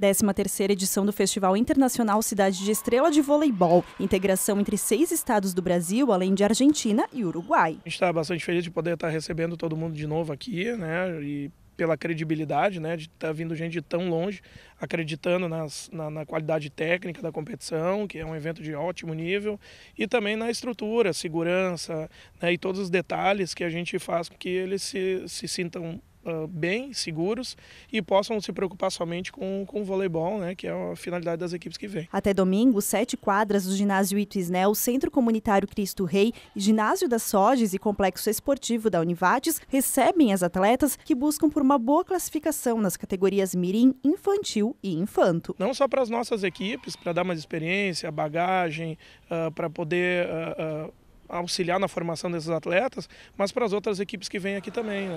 13ª edição do Festival Internacional Cidade de Estrela de Voleibol, integração entre seis estados do Brasil, além de Argentina e Uruguai. A gente está bastante feliz de poder estar tá recebendo todo mundo de novo aqui, né, e pela credibilidade, né, de estar tá vindo gente de tão longe, acreditando nas, na, na, qualidade técnica da competição, que é um evento de ótimo nível, e também na estrutura, segurança, né, e todos os detalhes que a gente faz com que eles se, se sintam ah, bem, seguros e possam se preocupar somente com, com o voleibol, né, que é a finalidade das equipes que vêm. Até domingo, sete quadras do ginásio Ito Isnel, Centro Comunitário Cristo Rei, Ginásio das Soges e Complexo Esportivo da Univates recebem as atletas que buscam por uma boa classificação nas categorias mirim, infantil e infanto. Não só para as nossas equipes, para dar mais experiência, bagagem, uh, para poder uh, auxiliar na formação desses atletas, mas para as outras equipes que vêm aqui também. Né?